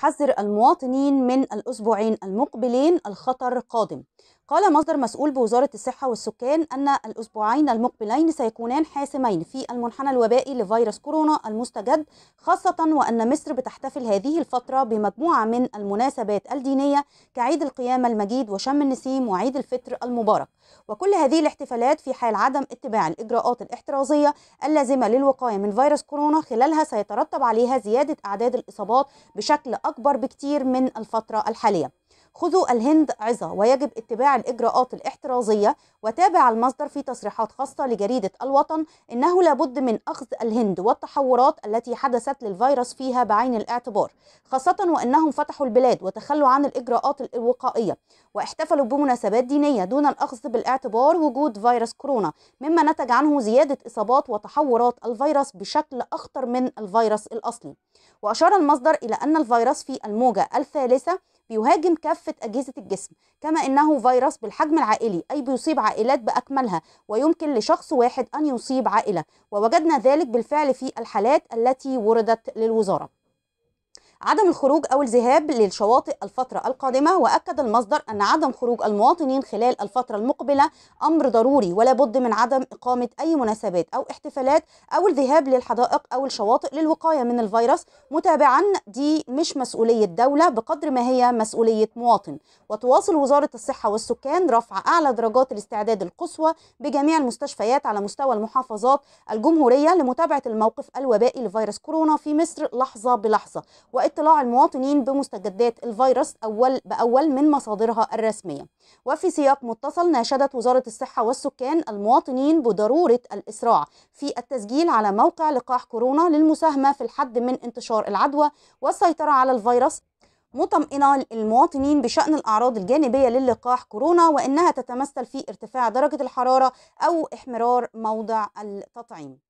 حذر المواطنين من الأسبوعين المقبلين الخطر قادم قال مصدر مسؤول بوزارة الصحة والسكان أن الأسبوعين المقبلين سيكونان حاسمين في المنحنى الوبائي لفيروس كورونا المستجد خاصة وأن مصر بتحتفل هذه الفترة بمجموعة من المناسبات الدينية كعيد القيامة المجيد وشم النسيم وعيد الفطر المبارك وكل هذه الاحتفالات في حال عدم اتباع الإجراءات الاحترازية اللازمة للوقاية من فيروس كورونا خلالها سيترتب عليها زيادة أعداد الإصابات بشكل أكبر بكتير من الفترة الحالية خذوا الهند عظة ويجب اتباع الإجراءات الاحترازية وتابع المصدر في تصريحات خاصة لجريدة الوطن إنه لابد من أخذ الهند والتحورات التي حدثت للفيروس فيها بعين الاعتبار خاصة وأنهم فتحوا البلاد وتخلوا عن الإجراءات الوقائية واحتفلوا بمناسبات دينية دون الأخذ بالاعتبار وجود فيروس كورونا مما نتج عنه زيادة إصابات وتحورات الفيروس بشكل أخطر من الفيروس الأصلي وأشار المصدر إلى أن الفيروس في الموجة الثالثة بيهاجم كافة أجهزة الجسم كما إنه فيروس بالحجم العائلي أي بيصيب عائلات بأكملها ويمكن لشخص واحد أن يصيب عائلة ووجدنا ذلك بالفعل في الحالات التي وردت للوزارة عدم الخروج أو الذهاب للشواطئ الفترة القادمة وأكد المصدر أن عدم خروج المواطنين خلال الفترة المقبلة أمر ضروري ولا بد من عدم إقامة أي مناسبات أو احتفالات أو الذهاب للحدائق أو الشواطئ للوقاية من الفيروس متابعا دي مش مسؤولية دولة بقدر ما هي مسؤولية مواطن وتواصل وزارة الصحة والسكان رفع أعلى درجات الاستعداد القصوى بجميع المستشفيات على مستوى المحافظات الجمهورية لمتابعة الموقف الوبائي لفيروس كورونا في مصر لحظة بلحظة واطلاع المواطنين بمستجدات الفيروس أول بأول من مصادرها الرسمية وفي سياق متصل ناشدت وزارة الصحة والسكان المواطنين بضرورة الإسراع في التسجيل على موقع لقاح كورونا للمساهمة في الحد من انتشار العدوى والسيطرة على الفيروس مطمئنة المواطنين بشأن الأعراض الجانبية للقاح كورونا وإنها تتمثل في ارتفاع درجة الحرارة أو إحمرار موضع التطعيم